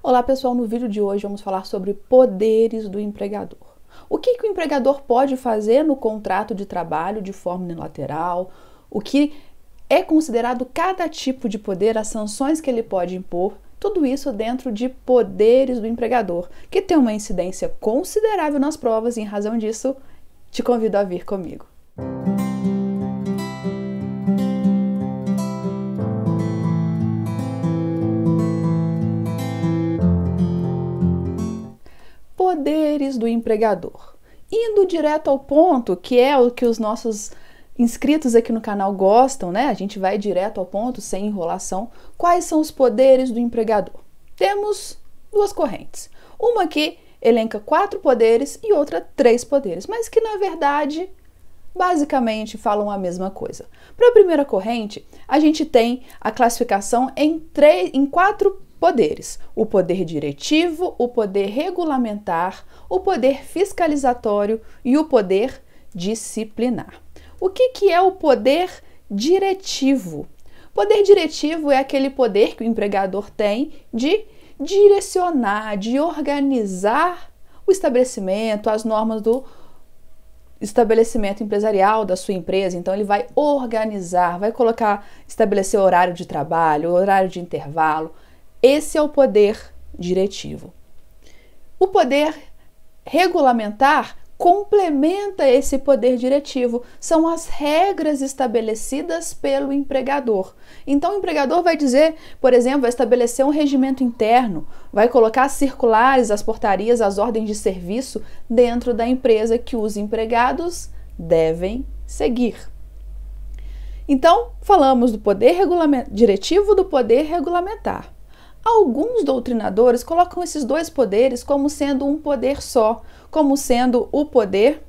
Olá pessoal, no vídeo de hoje vamos falar sobre poderes do empregador. O que, que o empregador pode fazer no contrato de trabalho de forma unilateral, o que é considerado cada tipo de poder, as sanções que ele pode impor, tudo isso dentro de poderes do empregador, que tem uma incidência considerável nas provas e em razão disso, te convido a vir comigo. Música poderes do empregador. Indo direto ao ponto, que é o que os nossos inscritos aqui no canal gostam, né? A gente vai direto ao ponto, sem enrolação. Quais são os poderes do empregador? Temos duas correntes. Uma que elenca quatro poderes e outra três poderes, mas que na verdade basicamente falam a mesma coisa. Para a primeira corrente, a gente tem a classificação em, três, em quatro poderes: o poder diretivo, o poder regulamentar, o poder fiscalizatório e o poder disciplinar. O que, que é o poder diretivo? Poder diretivo é aquele poder que o empregador tem de direcionar, de organizar o estabelecimento, as normas do estabelecimento empresarial da sua empresa. Então ele vai organizar, vai colocar, estabelecer horário de trabalho, horário de intervalo, esse é o poder diretivo. O poder regulamentar complementa esse poder diretivo, são as regras estabelecidas pelo empregador. Então, o empregador vai dizer, por exemplo, vai estabelecer um regimento interno, vai colocar circulares, as portarias, as ordens de serviço dentro da empresa que os empregados devem seguir. Então, falamos do poder diretivo, do poder regulamentar. Alguns doutrinadores colocam esses dois poderes como sendo um poder só, como sendo o poder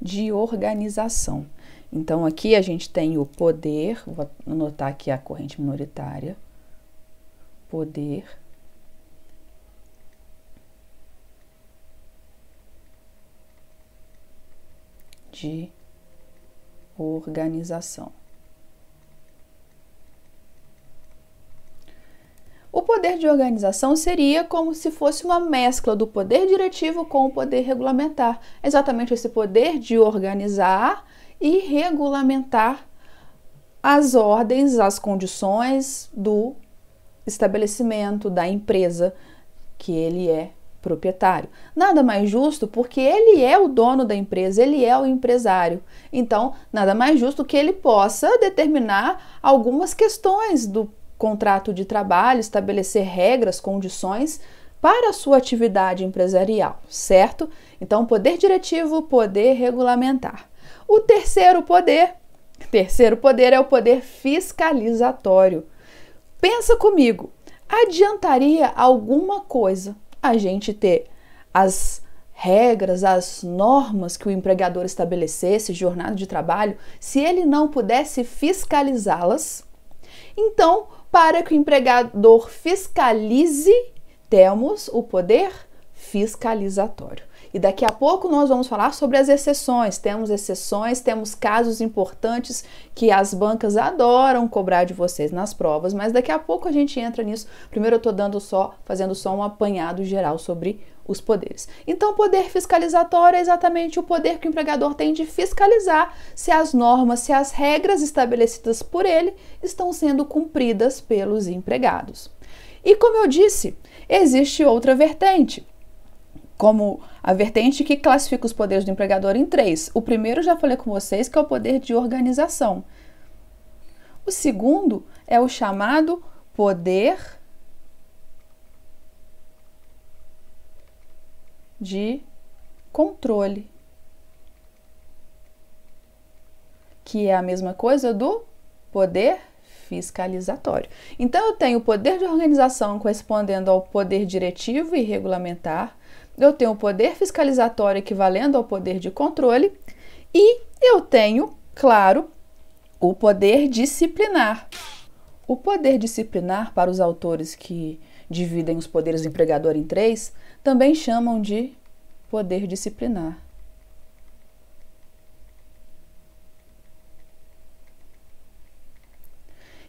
de organização. Então aqui a gente tem o poder, vou anotar aqui a corrente minoritária, poder de organização. O poder de organização seria como se fosse uma mescla do poder diretivo com o poder regulamentar. Exatamente esse poder de organizar e regulamentar as ordens, as condições do estabelecimento, da empresa que ele é proprietário. Nada mais justo porque ele é o dono da empresa, ele é o empresário. Então, nada mais justo que ele possa determinar algumas questões do contrato de trabalho, estabelecer regras, condições para a sua atividade empresarial, certo? Então, poder diretivo, poder regulamentar. O terceiro poder, terceiro poder é o poder fiscalizatório. Pensa comigo, adiantaria alguma coisa a gente ter as regras, as normas que o empregador estabelecesse, jornada de trabalho, se ele não pudesse fiscalizá-las? Então, para que o empregador fiscalize, temos o poder fiscalizatório. E daqui a pouco nós vamos falar sobre as exceções. Temos exceções, temos casos importantes que as bancas adoram cobrar de vocês nas provas, mas daqui a pouco a gente entra nisso. Primeiro eu estou dando só, fazendo só um apanhado geral sobre os poderes. Então, poder fiscalizatório é exatamente o poder que o empregador tem de fiscalizar se as normas, se as regras estabelecidas por ele estão sendo cumpridas pelos empregados. E como eu disse, existe outra vertente, como a vertente que classifica os poderes do empregador em três. O primeiro já falei com vocês que é o poder de organização. O segundo é o chamado poder de controle, que é a mesma coisa do poder fiscalizatório. Então eu tenho o poder de organização correspondendo ao poder diretivo e regulamentar, eu tenho o poder fiscalizatório equivalendo ao poder de controle e eu tenho, claro, o poder disciplinar. O poder disciplinar, para os autores que dividem os poderes do empregador em três, também chamam de poder disciplinar.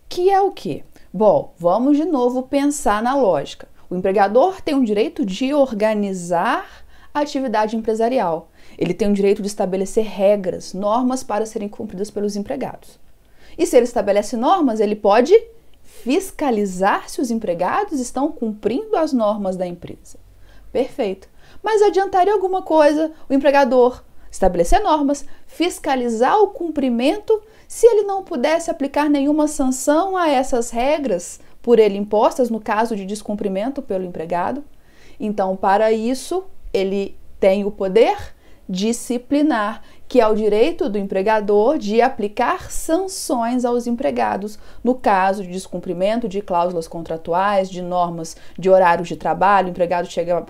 Que é o que? Bom, vamos de novo pensar na lógica. O empregador tem o direito de organizar a atividade empresarial. Ele tem o direito de estabelecer regras, normas para serem cumpridas pelos empregados. E se ele estabelece normas, ele pode fiscalizar se os empregados estão cumprindo as normas da empresa. Perfeito. Mas adiantaria alguma coisa o empregador estabelecer normas, fiscalizar o cumprimento, se ele não pudesse aplicar nenhuma sanção a essas regras por ele impostas no caso de descumprimento pelo empregado. Então, para isso, ele tem o poder disciplinar, que é o direito do empregador de aplicar sanções aos empregados no caso de descumprimento de cláusulas contratuais, de normas de horários de trabalho, o empregado chega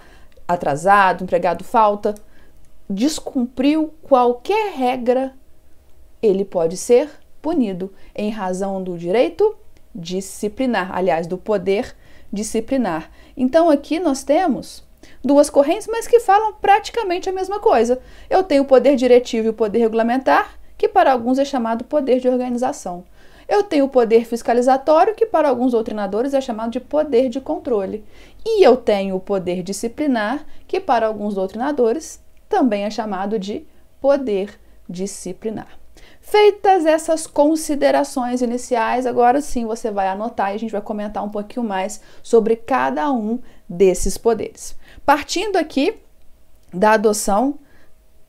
atrasado, o empregado falta, descumpriu qualquer regra, ele pode ser punido em razão do direito disciplinar, aliás, do poder disciplinar. Então aqui nós temos duas correntes, mas que falam praticamente a mesma coisa. Eu tenho o poder diretivo e o poder regulamentar, que para alguns é chamado poder de organização. Eu tenho o poder fiscalizatório, que para alguns doutrinadores é chamado de poder de controle. E eu tenho o poder disciplinar, que para alguns doutrinadores também é chamado de poder disciplinar. Feitas essas considerações iniciais, agora sim você vai anotar e a gente vai comentar um pouquinho mais sobre cada um desses poderes. Partindo aqui da adoção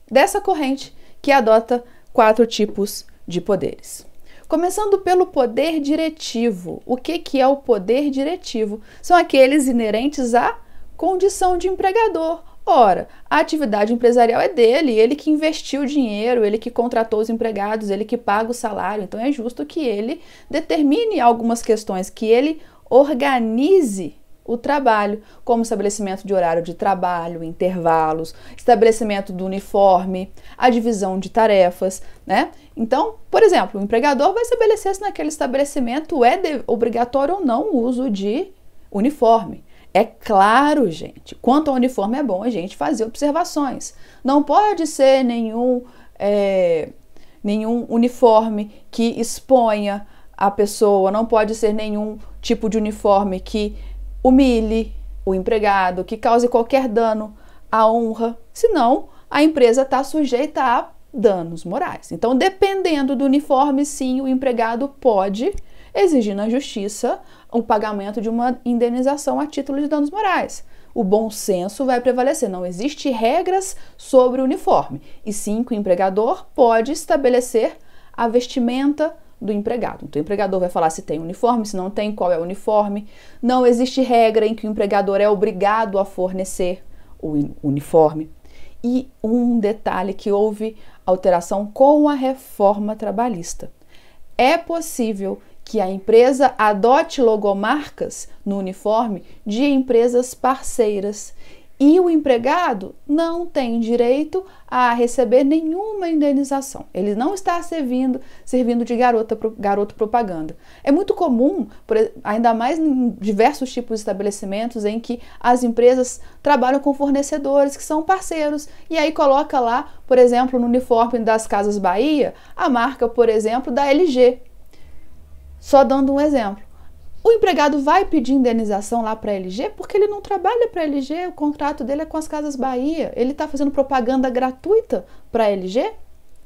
dessa corrente que adota quatro tipos de poderes. Começando pelo poder diretivo. O que, que é o poder diretivo? São aqueles inerentes à condição de empregador Ora, a atividade empresarial é dele, ele que investiu o dinheiro, ele que contratou os empregados, ele que paga o salário, então é justo que ele determine algumas questões, que ele organize o trabalho, como estabelecimento de horário de trabalho, intervalos, estabelecimento do uniforme, a divisão de tarefas, né? Então, por exemplo, o empregador vai estabelecer se naquele estabelecimento é obrigatório ou não o uso de uniforme. É claro, gente, quanto ao uniforme é bom a gente fazer observações. Não pode ser nenhum, é, nenhum uniforme que exponha a pessoa, não pode ser nenhum tipo de uniforme que humilhe o empregado, que cause qualquer dano à honra, senão a empresa está sujeita a danos morais. Então, dependendo do uniforme, sim, o empregado pode exigindo à justiça o pagamento de uma indenização a título de danos morais. O bom senso vai prevalecer, não existe regras sobre o uniforme, e sim que o empregador pode estabelecer a vestimenta do empregado. Então, o empregador vai falar se tem uniforme, se não tem, qual é o uniforme. Não existe regra em que o empregador é obrigado a fornecer o uniforme. E um detalhe que houve alteração com a reforma trabalhista. É possível que a empresa adote logomarcas no uniforme de empresas parceiras. E o empregado não tem direito a receber nenhuma indenização. Ele não está servindo, servindo de garota, garoto propaganda. É muito comum, ainda mais em diversos tipos de estabelecimentos em que as empresas trabalham com fornecedores que são parceiros e aí coloca lá, por exemplo, no uniforme das Casas Bahia, a marca, por exemplo, da LG só dando um exemplo. O empregado vai pedir indenização lá para a LG porque ele não trabalha para a LG, o contrato dele é com as Casas Bahia. Ele está fazendo propaganda gratuita para a LG?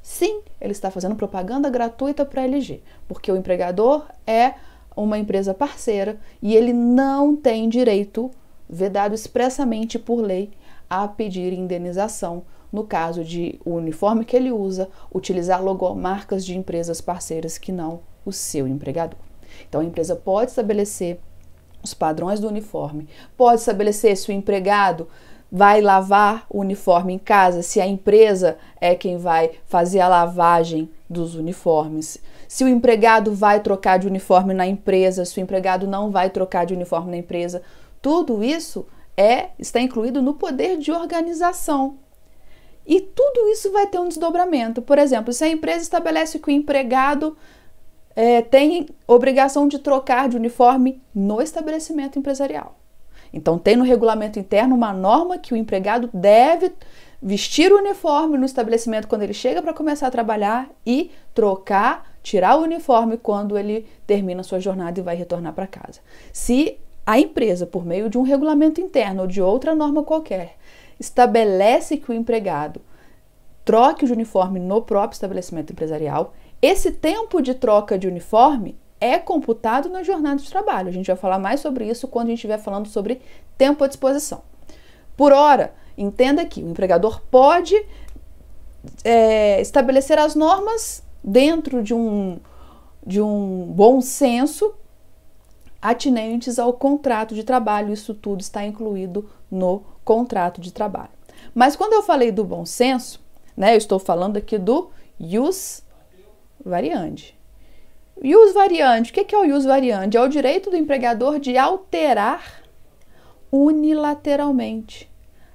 Sim, ele está fazendo propaganda gratuita para a LG, porque o empregador é uma empresa parceira e ele não tem direito, vedado expressamente por lei, a pedir indenização no caso de o uniforme que ele usa utilizar logomarcas de empresas parceiras que não o seu empregador. Então a empresa pode estabelecer os padrões do uniforme, pode estabelecer se o empregado vai lavar o uniforme em casa, se a empresa é quem vai fazer a lavagem dos uniformes, se o empregado vai trocar de uniforme na empresa, se o empregado não vai trocar de uniforme na empresa, tudo isso é está incluído no poder de organização. E tudo isso vai ter um desdobramento. Por exemplo, se a empresa estabelece que o empregado é, tem obrigação de trocar de uniforme no estabelecimento empresarial. Então, tem no regulamento interno uma norma que o empregado deve vestir o uniforme no estabelecimento quando ele chega para começar a trabalhar e trocar, tirar o uniforme quando ele termina sua jornada e vai retornar para casa. Se a empresa, por meio de um regulamento interno ou de outra norma qualquer, estabelece que o empregado troque de uniforme no próprio estabelecimento empresarial, esse tempo de troca de uniforme é computado na jornada de trabalho. A gente vai falar mais sobre isso quando a gente estiver falando sobre tempo à disposição. Por hora, entenda que o empregador pode é, estabelecer as normas dentro de um, de um bom senso atinentes ao contrato de trabalho. Isso tudo está incluído no contrato de trabalho. Mas quando eu falei do bom senso, né, eu estou falando aqui do jus e os variante, o é que é o use variante É o direito do empregador de alterar unilateralmente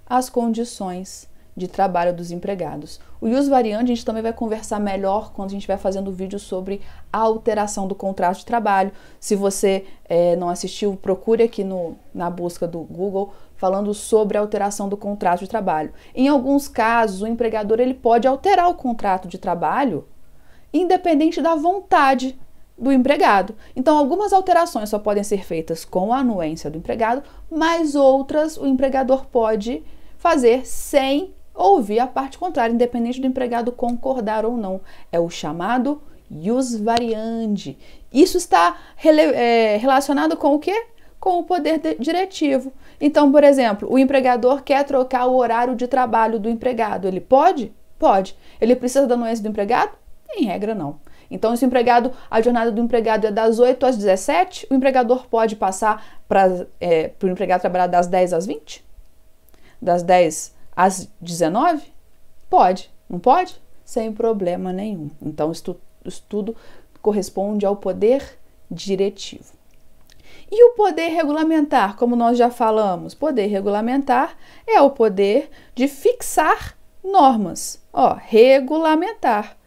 as condições de trabalho dos empregados. O use variante a gente também vai conversar melhor quando a gente vai fazendo vídeo sobre a alteração do contrato de trabalho. Se você é, não assistiu, procure aqui no, na busca do Google falando sobre a alteração do contrato de trabalho. Em alguns casos, o empregador ele pode alterar o contrato de trabalho independente da vontade do empregado. Então, algumas alterações só podem ser feitas com a anuência do empregado, mas outras o empregador pode fazer sem ouvir a parte contrária, independente do empregado concordar ou não. É o chamado ius variandi. Isso está é, relacionado com o quê? Com o poder diretivo. Então, por exemplo, o empregador quer trocar o horário de trabalho do empregado. Ele pode? Pode. Ele precisa da anuência do empregado? Em regra, não. Então, se o empregado, a jornada do empregado é das 8 às 17, o empregador pode passar para é, o empregado trabalhar das 10 às 20? Das 10 às 19? Pode, não pode? Sem problema nenhum. Então, isso, isso tudo corresponde ao poder diretivo. E o poder regulamentar, como nós já falamos, poder regulamentar é o poder de fixar normas. Ó, regulamentar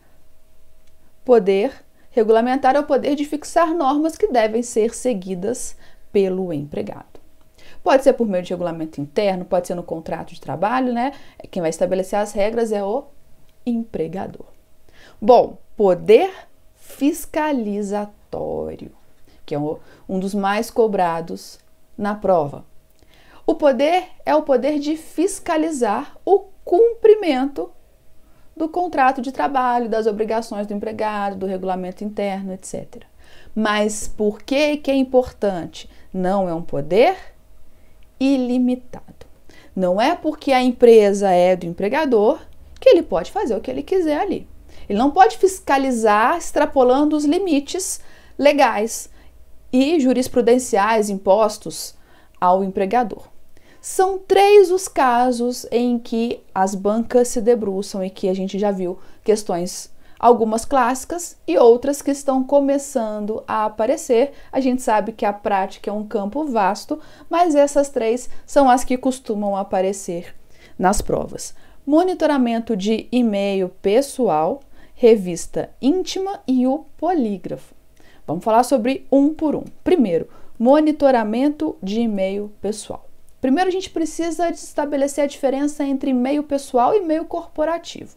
poder regulamentar é o poder de fixar normas que devem ser seguidas pelo empregado. Pode ser por meio de regulamento interno, pode ser no contrato de trabalho, né? Quem vai estabelecer as regras é o empregador. Bom, poder fiscalizatório, que é um dos mais cobrados na prova. O poder é o poder de fiscalizar o cumprimento do contrato de trabalho, das obrigações do empregado, do regulamento interno, etc. Mas por que, que é importante? Não é um poder ilimitado. Não é porque a empresa é do empregador que ele pode fazer o que ele quiser ali. Ele não pode fiscalizar extrapolando os limites legais e jurisprudenciais impostos ao empregador. São três os casos em que as bancas se debruçam e que a gente já viu questões, algumas clássicas e outras que estão começando a aparecer. A gente sabe que a prática é um campo vasto, mas essas três são as que costumam aparecer nas provas. Monitoramento de e-mail pessoal, revista íntima e o polígrafo. Vamos falar sobre um por um. Primeiro, monitoramento de e-mail pessoal. Primeiro, a gente precisa estabelecer a diferença entre meio pessoal e meio corporativo.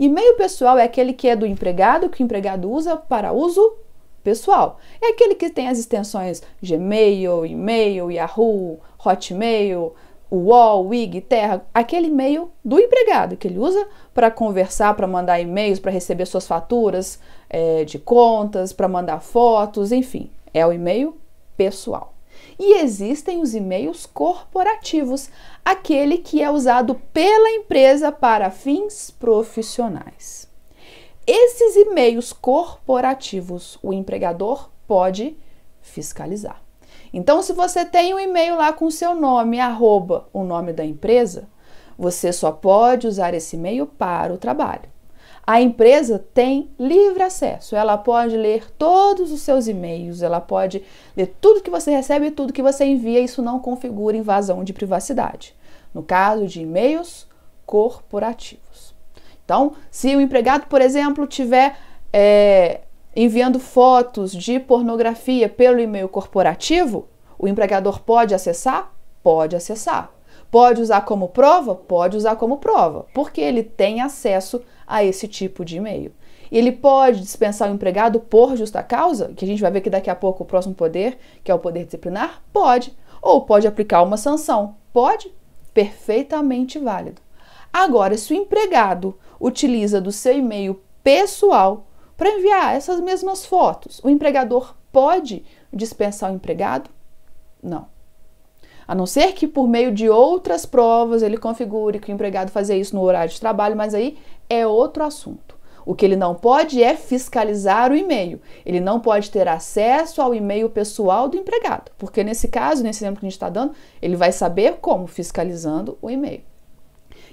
E-mail pessoal é aquele que é do empregado, que o empregado usa para uso pessoal. É aquele que tem as extensões Gmail, e-mail, Yahoo, Hotmail, UOL, WIG, Terra, aquele e-mail do empregado que ele usa para conversar, para mandar e-mails, para receber suas faturas é, de contas, para mandar fotos, enfim, é o e-mail pessoal. E existem os e-mails corporativos, aquele que é usado pela empresa para fins profissionais. Esses e-mails corporativos o empregador pode fiscalizar. Então, se você tem um e-mail lá com seu nome, arroba o nome da empresa, você só pode usar esse e-mail para o trabalho a empresa tem livre acesso. Ela pode ler todos os seus e-mails, ela pode ler tudo que você recebe e tudo que você envia. Isso não configura invasão de privacidade. No caso de e-mails corporativos. Então, se o empregado, por exemplo, tiver é, enviando fotos de pornografia pelo e-mail corporativo, o empregador pode acessar? Pode acessar. Pode usar como prova? Pode usar como prova, porque ele tem acesso a esse tipo de e-mail. ele pode dispensar o empregado por justa causa, que a gente vai ver que daqui a pouco o próximo poder, que é o poder disciplinar, pode. Ou pode aplicar uma sanção. Pode? Perfeitamente válido. Agora, se o empregado utiliza do seu e-mail pessoal para enviar essas mesmas fotos, o empregador pode dispensar o empregado? Não. A não ser que por meio de outras provas ele configure que o empregado fazia isso no horário de trabalho, mas aí é outro assunto. O que ele não pode é fiscalizar o e-mail. Ele não pode ter acesso ao e-mail pessoal do empregado, porque nesse caso, nesse exemplo que a gente está dando, ele vai saber como fiscalizando o e-mail.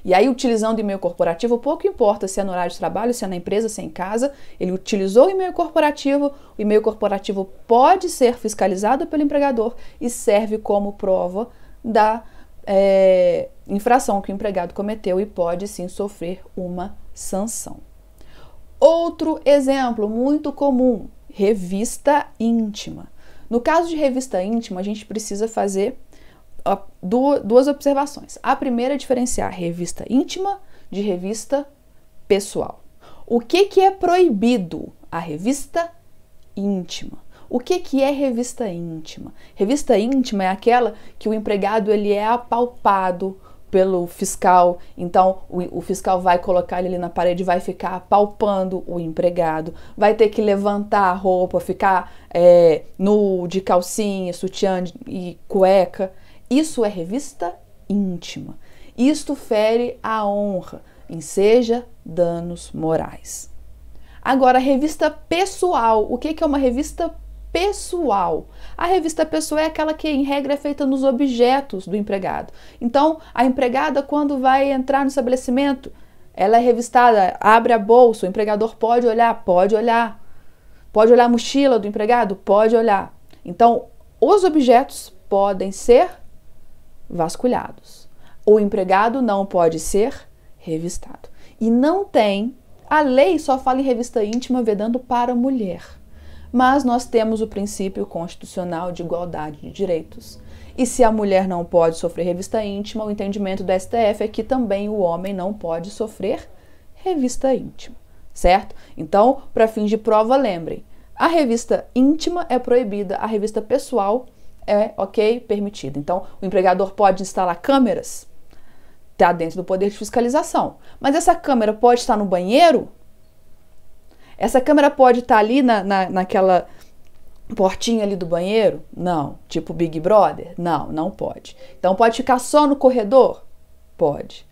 E aí, utilizando e-mail corporativo, pouco importa se é no horário de trabalho, se é na empresa, se é em casa, ele utilizou o e-mail corporativo, o e-mail corporativo pode ser fiscalizado pelo empregador e serve como prova da é, infração que o empregado cometeu e pode sim sofrer uma sanção. Outro exemplo muito comum: revista íntima. No caso de revista íntima, a gente precisa fazer duas observações. A primeira é diferenciar revista íntima de revista pessoal. O que, que é proibido? A revista íntima. O que, que é revista íntima? Revista íntima é aquela que o empregado ele é apalpado pelo fiscal, então o, o fiscal vai colocar ele ali na parede, vai ficar apalpando o empregado, vai ter que levantar a roupa, ficar é, nu de calcinha, sutiã e cueca. Isso é revista íntima. Isto fere a honra, enseja danos morais. Agora, revista pessoal. O que é uma revista pessoal? A revista pessoal é aquela que, em regra, é feita nos objetos do empregado. Então, a empregada, quando vai entrar no estabelecimento, ela é revistada, abre a bolsa, o empregador pode olhar, pode olhar. Pode olhar a mochila do empregado? Pode olhar. Então, os objetos podem ser vasculhados. O empregado não pode ser revistado. E não tem, a lei só fala em revista íntima vedando para mulher. Mas nós temos o princípio constitucional de igualdade de direitos. E se a mulher não pode sofrer revista íntima, o entendimento do STF é que também o homem não pode sofrer revista íntima, certo? Então, para fins de prova, lembrem: a revista íntima é proibida, a revista pessoal é é ok, permitido. Então, o empregador pode instalar câmeras, está dentro do poder de fiscalização. Mas essa câmera pode estar no banheiro? Essa câmera pode estar ali na, na, naquela portinha ali do banheiro? Não. Tipo Big Brother? Não, não pode. Então pode ficar só no corredor? Pode.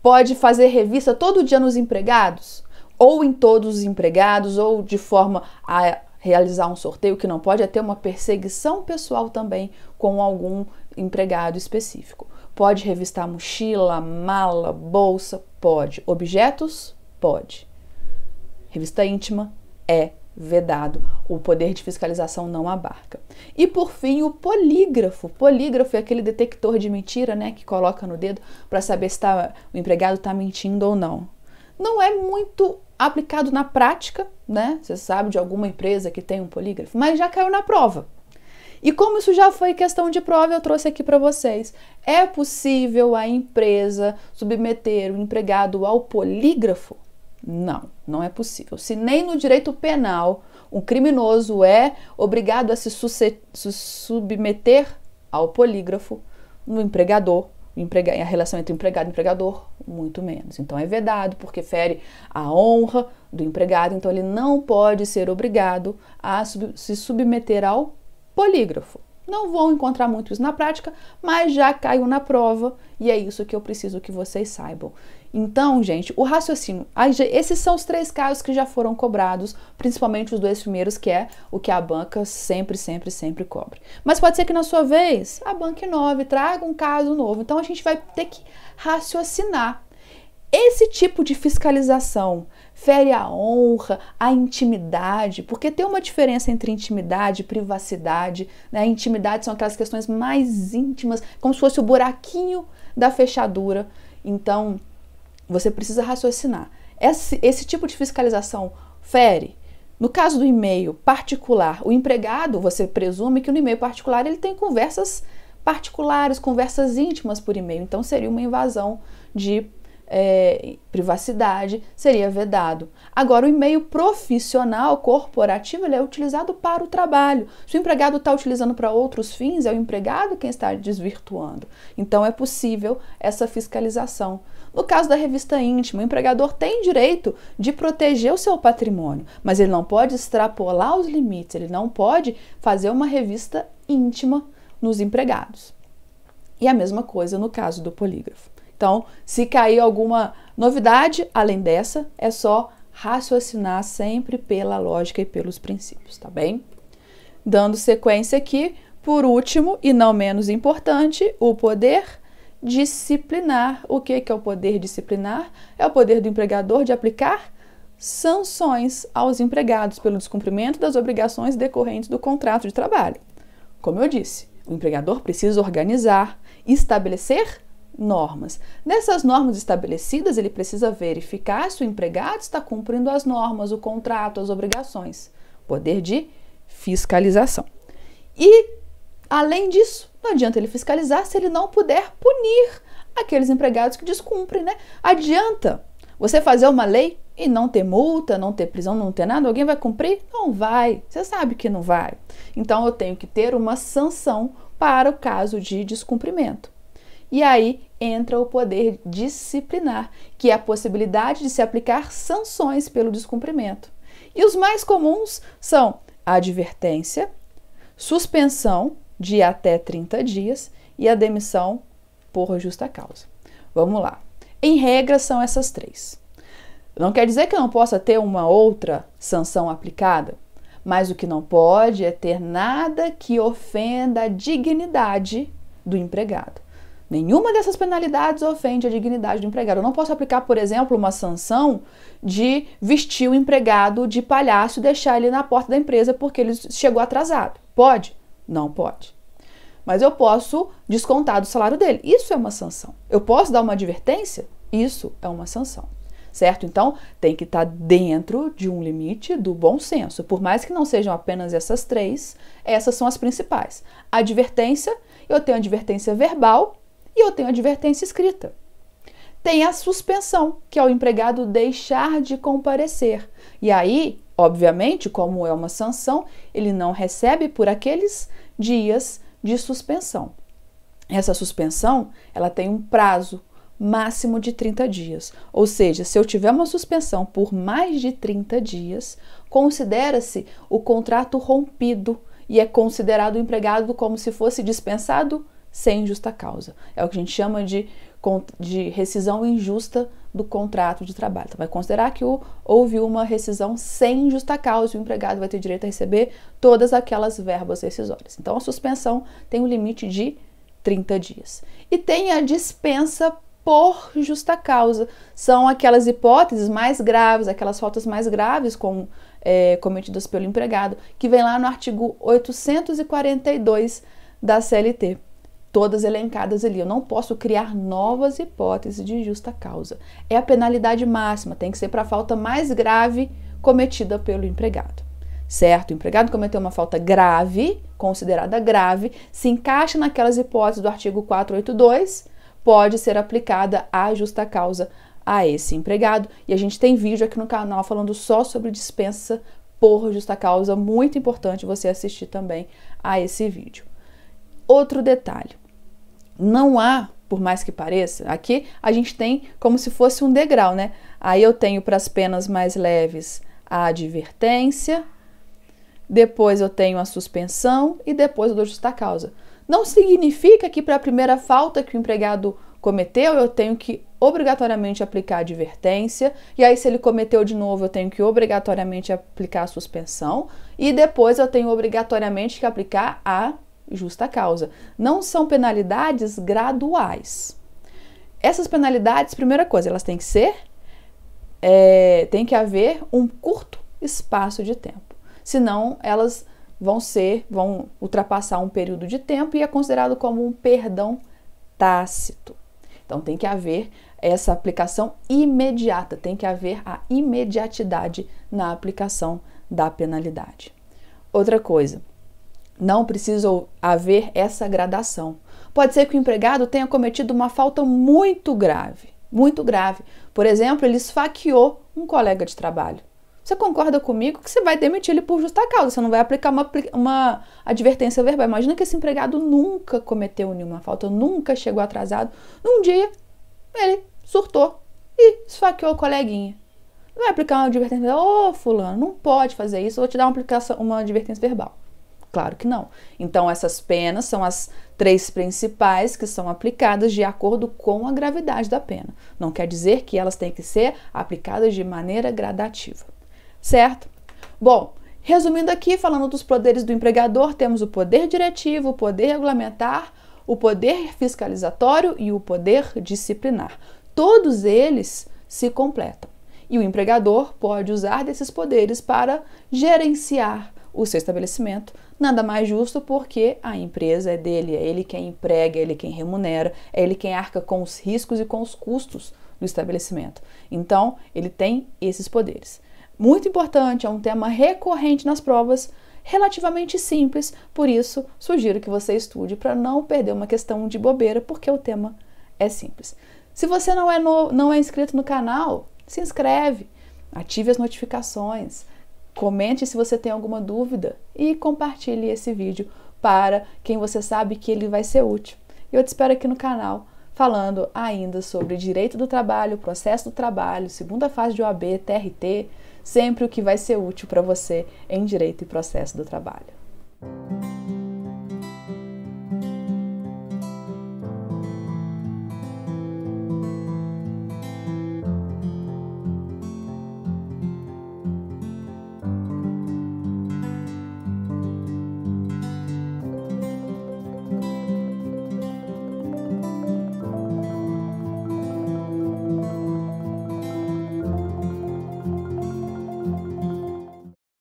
Pode fazer revista todo dia nos empregados? Ou em todos os empregados, ou de forma a realizar um sorteio, que não pode é ter uma perseguição pessoal também com algum empregado específico. Pode revistar mochila, mala, bolsa? Pode. Objetos? Pode. Revista íntima? É vedado. O poder de fiscalização não abarca. E por fim, o polígrafo. Polígrafo é aquele detector de mentira, né, que coloca no dedo para saber se tá, o empregado está mentindo ou não. Não é muito aplicado na prática, né? Você sabe de alguma empresa que tem um polígrafo, mas já caiu na prova. E como isso já foi questão de prova, eu trouxe aqui para vocês. É possível a empresa submeter o empregado ao polígrafo? Não, não é possível. Se nem no direito penal um criminoso é obrigado a se submeter ao polígrafo, no empregador a relação entre empregado e empregador, muito menos. Então é vedado porque fere a honra do empregado, então ele não pode ser obrigado a sub se submeter ao polígrafo. Não vão encontrar muito isso na prática, mas já caiu na prova e é isso que eu preciso que vocês saibam. Então, gente, o raciocínio. Esses são os três casos que já foram cobrados, principalmente os dois primeiros, que é o que a banca sempre, sempre, sempre cobre. Mas pode ser que na sua vez a banca inove, traga um caso novo. Então a gente vai ter que raciocinar esse tipo de fiscalização fere a honra, a intimidade, porque tem uma diferença entre intimidade e privacidade. Né? A intimidade são aquelas questões mais íntimas, como se fosse o buraquinho da fechadura. Então, você precisa raciocinar. Esse, esse tipo de fiscalização fere. No caso do e-mail particular, o empregado, você presume que no e-mail particular ele tem conversas particulares, conversas íntimas por e-mail. Então, seria uma invasão de é, privacidade, seria vedado. Agora, o e-mail profissional, corporativo, ele é utilizado para o trabalho. Se o empregado está utilizando para outros fins, é o empregado quem está desvirtuando. Então, é possível essa fiscalização. No caso da revista íntima, o empregador tem direito de proteger o seu patrimônio, mas ele não pode extrapolar os limites, ele não pode fazer uma revista íntima nos empregados. E a mesma coisa no caso do polígrafo. Então, se cair alguma novidade além dessa, é só raciocinar sempre pela lógica e pelos princípios, tá bem? Dando sequência aqui, por último e não menos importante, o poder disciplinar. O que, que é o poder disciplinar? É o poder do empregador de aplicar sanções aos empregados pelo descumprimento das obrigações decorrentes do contrato de trabalho. Como eu disse, o empregador precisa organizar, estabelecer normas. nessas normas estabelecidas, ele precisa verificar se o empregado está cumprindo as normas, o contrato, as obrigações. Poder de fiscalização. E, além disso, não adianta ele fiscalizar se ele não puder punir aqueles empregados que descumprem, né? Adianta você fazer uma lei e não ter multa, não ter prisão, não ter nada, alguém vai cumprir? Não vai. Você sabe que não vai. Então eu tenho que ter uma sanção para o caso de descumprimento. E aí entra o poder disciplinar, que é a possibilidade de se aplicar sanções pelo descumprimento. E os mais comuns são advertência, suspensão de até 30 dias e a demissão por justa causa. Vamos lá. Em regra, são essas três. Não quer dizer que não possa ter uma outra sanção aplicada, mas o que não pode é ter nada que ofenda a dignidade do empregado. Nenhuma dessas penalidades ofende a dignidade do empregado. Eu não posso aplicar, por exemplo, uma sanção de vestir o empregado de palhaço e deixar ele na porta da empresa porque ele chegou atrasado. Pode? Não pode. Mas eu posso descontar do salário dele. Isso é uma sanção. Eu posso dar uma advertência? Isso é uma sanção. Certo? Então, tem que estar dentro de um limite do bom senso. Por mais que não sejam apenas essas três, essas são as principais. Advertência, eu tenho advertência verbal, e eu tenho a advertência escrita. Tem a suspensão, que é o empregado deixar de comparecer. E aí, obviamente, como é uma sanção, ele não recebe por aqueles dias de suspensão. Essa suspensão, ela tem um prazo máximo de 30 dias. Ou seja, se eu tiver uma suspensão por mais de 30 dias, considera-se o contrato rompido e é considerado o empregado como se fosse dispensado sem justa causa. É o que a gente chama de, de rescisão injusta do contrato de trabalho. Então, vai considerar que houve uma rescisão sem justa causa e o empregado vai ter direito a receber todas aquelas verbas rescisórias. Então, a suspensão tem um limite de 30 dias. E tem a dispensa por justa causa. São aquelas hipóteses mais graves, aquelas faltas mais graves é, cometidas pelo empregado, que vem lá no artigo 842 da CLT todas elencadas ali. Eu não posso criar novas hipóteses de justa causa. É a penalidade máxima, tem que ser para a falta mais grave cometida pelo empregado. Certo? O empregado cometeu uma falta grave, considerada grave, se encaixa naquelas hipóteses do artigo 482, pode ser aplicada a justa causa a esse empregado. E a gente tem vídeo aqui no canal falando só sobre dispensa por justa causa, muito importante você assistir também a esse vídeo. Outro detalhe: não há, por mais que pareça, aqui a gente tem como se fosse um degrau, né? Aí eu tenho para as penas mais leves a advertência, depois eu tenho a suspensão e depois eu dou justa causa. Não significa que para a primeira falta que o empregado cometeu, eu tenho que obrigatoriamente aplicar a advertência, e aí se ele cometeu de novo, eu tenho que obrigatoriamente aplicar a suspensão, e depois eu tenho obrigatoriamente que aplicar a justa causa. Não são penalidades graduais. Essas penalidades, primeira coisa, elas têm que ser, é, tem que haver um curto espaço de tempo. Senão, elas vão ser, vão ultrapassar um período de tempo e é considerado como um perdão tácito. Então tem que haver essa aplicação imediata, tem que haver a imediatidade na aplicação da penalidade. Outra coisa, não precisa haver essa gradação. Pode ser que o empregado tenha cometido uma falta muito grave, muito grave. Por exemplo, ele esfaqueou um colega de trabalho. Você concorda comigo que você vai demitir ele por justa causa, você não vai aplicar uma, uma advertência verbal. Imagina que esse empregado nunca cometeu nenhuma falta, nunca chegou atrasado. Num dia, ele surtou e esfaqueou o coleguinha. Não vai aplicar uma advertência verbal, ô oh, fulano, não pode fazer isso, vou te dar uma, aplicação, uma advertência verbal. Claro que não. Então, essas penas são as três principais que são aplicadas de acordo com a gravidade da pena. Não quer dizer que elas têm que ser aplicadas de maneira gradativa, certo? Bom, resumindo aqui, falando dos poderes do empregador, temos o poder diretivo, o poder regulamentar, o poder fiscalizatório e o poder disciplinar. Todos eles se completam. E o empregador pode usar desses poderes para gerenciar o seu estabelecimento nada mais justo porque a empresa é dele, é ele quem emprega, é ele quem remunera, é ele quem arca com os riscos e com os custos do estabelecimento. Então, ele tem esses poderes. Muito importante, é um tema recorrente nas provas, relativamente simples, por isso sugiro que você estude para não perder uma questão de bobeira, porque o tema é simples. Se você não é, no, não é inscrito no canal, se inscreve, ative as notificações, Comente se você tem alguma dúvida e compartilhe esse vídeo para quem você sabe que ele vai ser útil. Eu te espero aqui no canal falando ainda sobre direito do trabalho, processo do trabalho, segunda fase de OAB, TRT, sempre o que vai ser útil para você em direito e processo do trabalho.